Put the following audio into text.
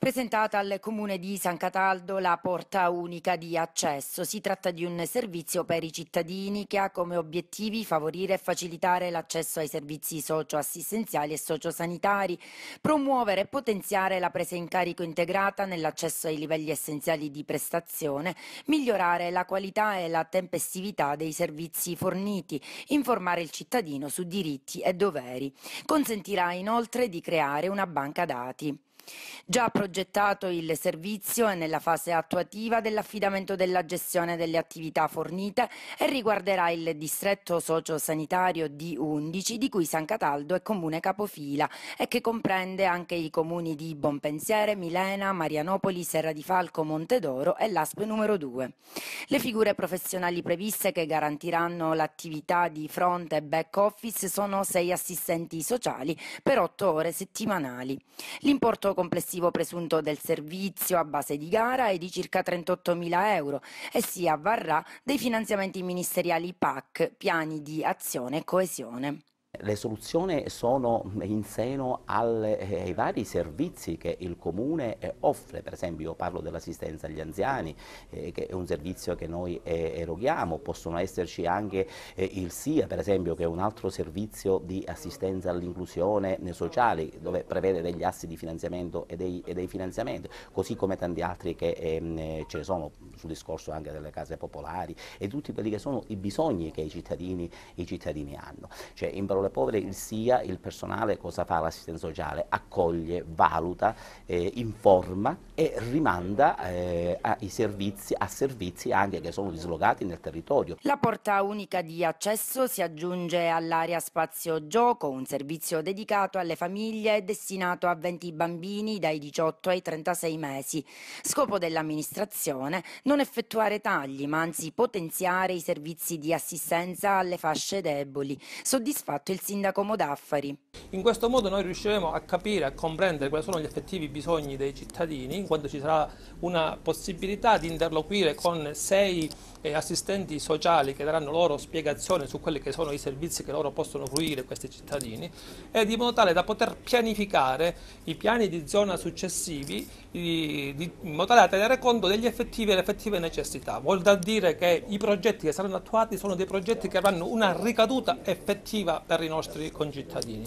presentata al comune di San Cataldo la porta unica di accesso. Si tratta di un servizio per i cittadini che ha come obiettivi favorire e facilitare l'accesso ai servizi socioassistenziali e sociosanitari, promuovere e potenziare la presa in carico integrata nell'accesso ai livelli essenziali di prestazione, migliorare la qualità e la tempestività dei servizi forniti, informare il cittadino su diritti e doveri. Consentirà inoltre di creare una banca dati. Già progettato il servizio è nella fase attuativa dell'affidamento della gestione delle attività fornite e riguarderà il distretto sociosanitario D11 di cui San Cataldo è comune capofila e che comprende anche i comuni di Bonpensiere, Milena, Marianopoli, Serra di Falco, Montedoro e l'ASP numero 2. Le figure professionali previste che garantiranno l'attività di front e back office sono sei assistenti sociali per otto ore settimanali. L'importo complessivo presunto del servizio a base di gara è di circa 38.000 euro e si avvarrà dei finanziamenti ministeriali PAC, piani di azione e coesione. Le soluzioni sono in seno alle, eh, ai vari servizi che il Comune eh, offre, per esempio io parlo dell'assistenza agli anziani, eh, che è un servizio che noi eh, eroghiamo, possono esserci anche eh, il SIA, per esempio, che è un altro servizio di assistenza all'inclusione sociale, dove prevede degli assi di finanziamento e dei, e dei finanziamenti, così come tanti altri che ehm, ce ne sono sul discorso anche delle case popolari e tutti quelli che sono i bisogni che i cittadini, i cittadini hanno. Cioè, in parole povere il SIA, il personale, cosa fa l'assistenza sociale? Accoglie, valuta, eh, informa e rimanda eh, a, servizi, a servizi anche che sono dislocati nel territorio. La porta unica di accesso si aggiunge all'area spazio gioco, un servizio dedicato alle famiglie destinato a 20 bambini dai 18 ai 36 mesi. Scopo dell'amministrazione non effettuare tagli, ma anzi potenziare i servizi di assistenza alle fasce deboli. Soddisfatto spiegato il sindaco Modaffari. In questo modo noi riusciremo a capire, a comprendere quali sono gli effettivi bisogni dei cittadini, quando ci sarà una possibilità di interloquire con sei eh, assistenti sociali che daranno loro spiegazione su quelli che sono i servizi che loro possono fruire questi cittadini e di modo tale da poter pianificare i piani di zona successivi in modo tale da tenere conto degli effettivi e le effettive necessità. Vuol dire che i progetti che saranno attuati sono dei progetti che avranno una ricaduta effettiva per aiutare i nostri concittadini.